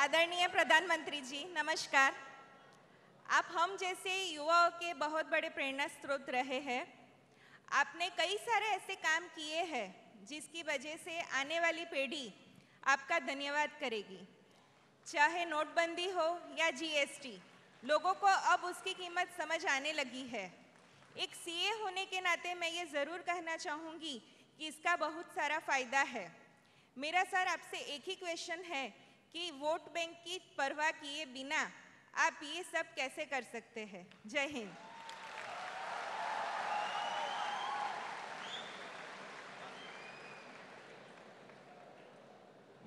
आदरणीय प्रधानमंत्री जी नमस्कार आप हम जैसे युवाओं के बहुत बड़े प्रेरणा स्रोत रहे हैं आपने कई सारे ऐसे काम किए हैं जिसकी वजह से आने वाली पीढ़ी आपका धन्यवाद करेगी चाहे नोटबंदी हो या जीएसटी लोगों को अब उसकी कीमत समझ आने लगी है एक सीए होने के नाते मैं ये ज़रूर कहना चाहूँगी कि इसका बहुत सारा फ़ायदा है मेरा सर आपसे एक ही क्वेश्चन है कि वोट बैंक की परवाह किए बिना आप ये सब कैसे कर सकते हैं जय हिंद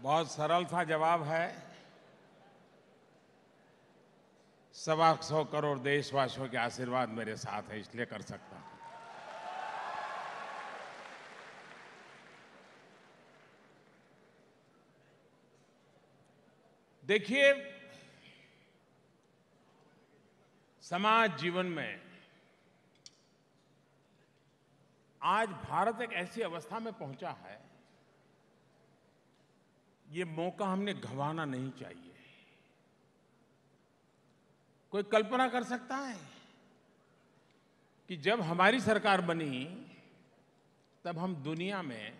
बहुत सरल सा जवाब है सवा सौ करोड़ देशवासियों के आशीर्वाद मेरे साथ है इसलिए कर सकता हूं देखिए समाज जीवन में आज भारत एक ऐसी अवस्था में पहुंचा है ये मौका हमने गंवाना नहीं चाहिए कोई कल्पना कर सकता है कि जब हमारी सरकार बनी तब हम दुनिया में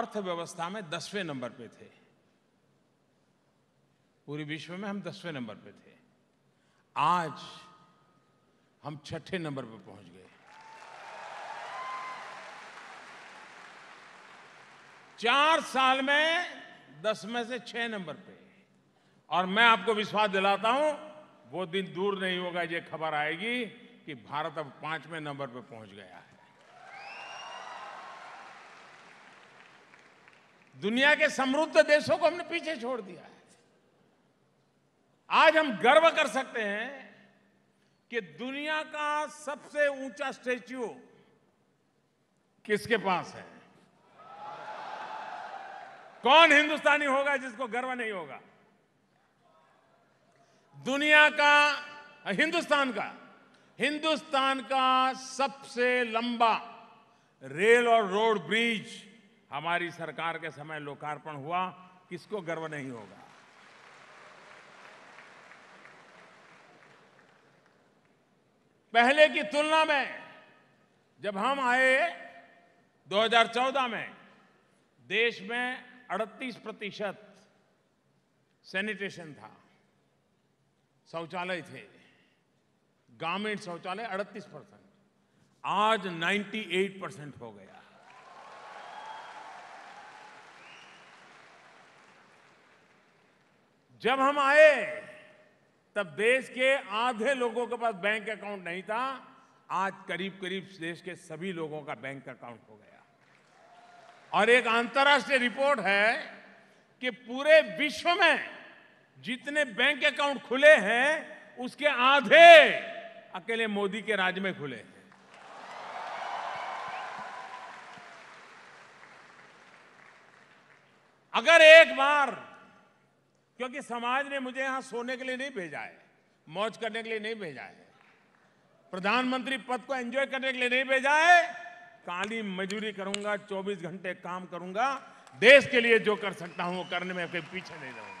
अर्थव्यवस्था में दसवें नंबर पे थे पूरे विश्व में हम दसवें नंबर पे थे आज हम छठे नंबर पर पहुंच गए चार साल में दस में से छह नंबर पे और मैं आपको विश्वास दिलाता हूं वो दिन दूर नहीं होगा ये खबर आएगी कि भारत अब पांचवें नंबर पर पहुंच गया है दुनिया के समृद्ध देशों को हमने पीछे छोड़ दिया है आज हम गर्व कर सकते हैं कि दुनिया का सबसे ऊंचा स्टैच्यू किसके पास है कौन हिंदुस्तानी होगा जिसको गर्व नहीं होगा दुनिया का हिंदुस्तान का हिंदुस्तान का सबसे लंबा रेल और रोड ब्रिज हमारी सरकार के समय लोकार्पण हुआ किसको गर्व नहीं होगा पहले की तुलना में जब हम आए 2014 में देश में 38 प्रतिशत सैनिटेशन था शौचालय थे ग्रामीण शौचालय 38 परसेंट आज 98 परसेंट हो गया जब हम आए तब देश के आधे लोगों के पास बैंक अकाउंट नहीं था आज करीब करीब देश के सभी लोगों का बैंक अकाउंट हो गया और एक अंतर्राष्ट्रीय रिपोर्ट है कि पूरे विश्व में जितने बैंक अकाउंट खुले हैं उसके आधे अकेले मोदी के राज्य में खुले हैं अगर एक बार क्योंकि समाज ने मुझे यहां सोने के लिए नहीं भेजा है मौज करने के लिए नहीं भेजा है प्रधानमंत्री पद को एंजॉय करने के लिए नहीं भेजा है काली मजदूरी करूंगा 24 घंटे काम करूंगा देश के लिए जो कर सकता हूं वो करने में कोई पीछे नहीं रहूंगा